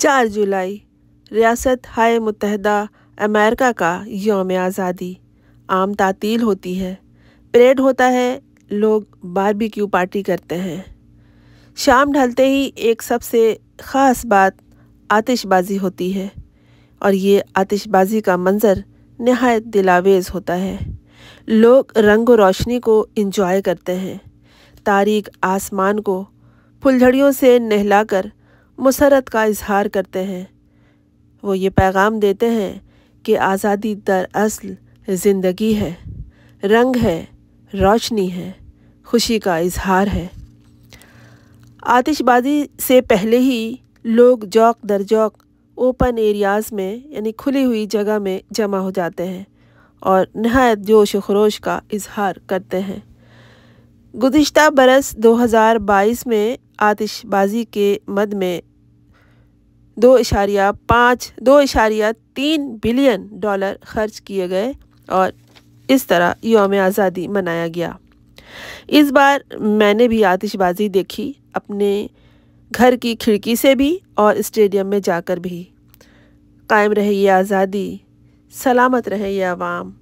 चार जुलाई रियासत हाय मुतहदा अमेरिका का योम आज़ादी आम तातील होती है परेड होता है लोग बारबेक्यू पार्टी करते हैं शाम ढलते ही एक सबसे ख़ास बात आतिशबाज़ी होती है और ये आतिशबाज़ी का मंज़र नहायत दिलावेज़ होता है लोग रंग रोशनी को इंजॉय करते हैं तारीख आसमान को फुलझड़ियों से नहलाकर मुसरत का इजहार करते हैं वो ये पैगाम देते हैं कि आज़ादी दर असल ज़िंदगी है रंग है रोशनी है खुशी का इजहार है आतिशबाजी से पहले ही लोग जौक दर जौक ओपन एरियाज़ में यानी खुली हुई जगह में जमा हो जाते हैं और नहायत जोश खरोश का इजहार करते हैं गुज्त बरस 2022 में आतिशबाजी के मद में दो इशारिया पाँच दो इशारिया तीन बिलियन डॉलर खर्च किए गए और इस तरह योम आज़ादी मनाया गया इस बार मैंने भी आतिशबाज़ी देखी अपने घर की खिड़की से भी और स्टेडियम में जाकर भी कायम रहे ये आज़ादी सलामत रहे ये आवाम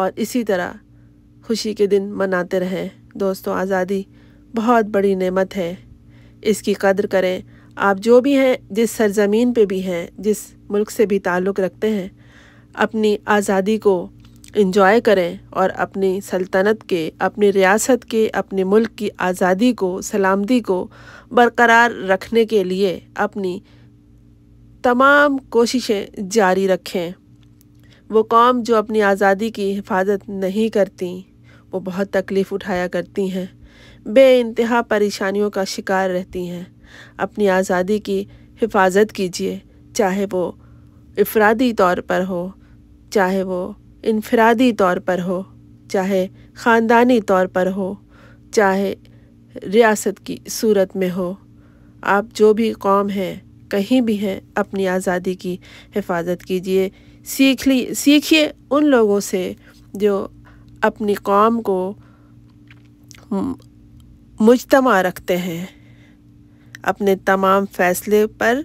और इसी तरह खुशी के दिन मनाते रहें दोस्तों आज़ादी बहुत बड़ी नेमत है इसकी कद्र करें आप जो भी हैं जिस सरजमीन पे भी हैं जिस मुल्क से भी ताल्लुक़ रखते हैं अपनी आज़ादी को इंजॉय करें और अपनी सल्तनत के अपनी रियासत के अपने मुल्क की आज़ादी को सलामती को बरकरार रखने के लिए अपनी तमाम कोशिशें जारी रखें वो कौम जो अपनी आज़ादी की हिफाजत नहीं करती वो बहुत तकलीफ़ उठाया करती हैं बेानतहा परेशानियों का शिकार रहती हैं अपनी आज़ादी की हिफाजत कीजिए चाहे वो इफरादी तौर पर हो चाहे वो इनफरादी तौर पर हो चाहे ख़ानदानी तौर पर हो चाहे रियासत की सूरत में हो आप जो भी कौम है कहीं भी हैं अपनी आज़ादी की हिफाजत कीजिए सीख ली सीखिए उन लोगों से जो अपनी कौम को मुजतम रखते हैं अपने तमाम फ़ैसले पर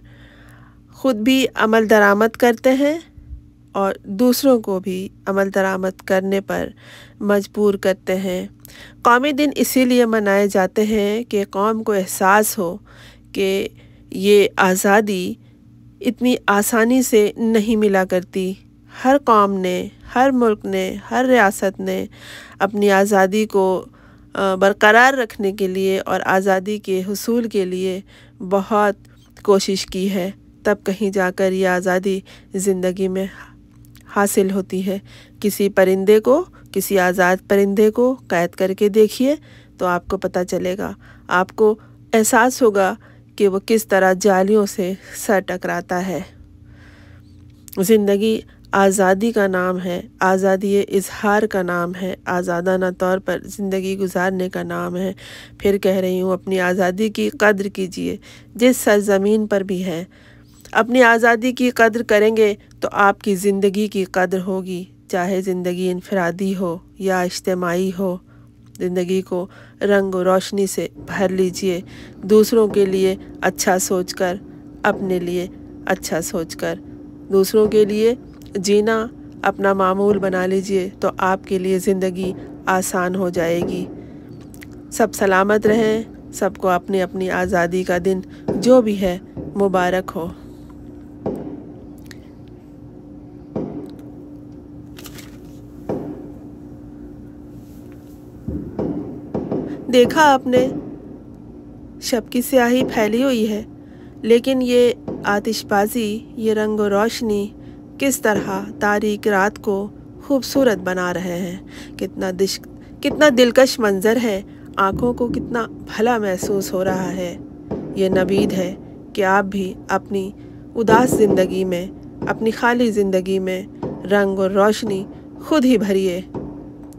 ख़ुद भी अमल दरामद करते हैं और दूसरों को भी अमल दरामद करने पर मजबूर करते हैं कौमी दिन इसीलिए मनाए जाते हैं कि कौम को एहसास हो कि ये आज़ादी इतनी आसानी से नहीं मिला करती हर कौम ने हर मुल्क ने हर रियासत ने अपनी आज़ादी को बरकरार रखने के लिए और आज़ादी के हसूल के लिए बहुत कोशिश की है तब कहीं जाकर ये आज़ादी ज़िंदगी में हासिल होती है किसी परिंदे को किसी आज़ाद परिंदे को कैद करके देखिए तो आपको पता चलेगा आपको एहसास होगा कि वो किस तरह जालियों से सर टकराता है ज़िंदगी आज़ादी का नाम है आज़ादी इजहार का नाम है आज़ादाना तौर पर ज़िंदगी गुजारने का नाम है फिर कह रही हूँ अपनी आज़ादी की कद्र कीजिए जिस सरज़मीन पर भी है अपनी आज़ादी की कद्र करेंगे तो आपकी ज़िंदगी की कद्र होगी चाहे ज़िंदगी इनफरादी हो या इज्तमाही हो ज़िंदगी को रंग रोशनी से भर लीजिए दूसरों के लिए अच्छा सोचकर अपने लिए अच्छा सोचकर दूसरों के लिए जीना अपना मामूल बना लीजिए तो आपके लिए ज़िंदगी आसान हो जाएगी सब सलामत रहें सबको अपनी अपनी आज़ादी का दिन जो भी है मुबारक हो देखा आपने शब की स्याही फैली हुई है लेकिन ये आतिशबाज़ी ये रंग रोशनी किस तरह तारीख रात को खूबसूरत बना रहे हैं कितना दिश कितना दिलकश मंज़र है आँखों को कितना भला महसूस हो रहा है ये नवीद है कि आप भी अपनी उदास ज़िंदगी में अपनी खाली ज़िंदगी में रंग और रोशनी खुद ही भरिए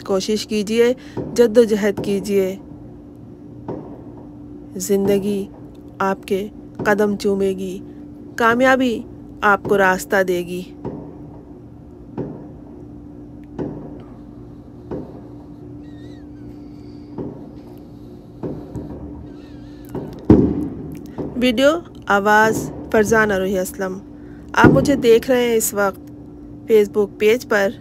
कोशिश कीजिए जद्दोजहद कीजिए ज़िंदगी आपके कदम चूमेगी कामयाबी आपको रास्ता देगी वीडियो आवाज़ फरजान रूही असलम आप मुझे देख रहे हैं इस वक्त फेसबुक पेज पर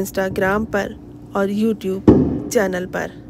इंस्टाग्राम पर और यूट्यूब चैनल पर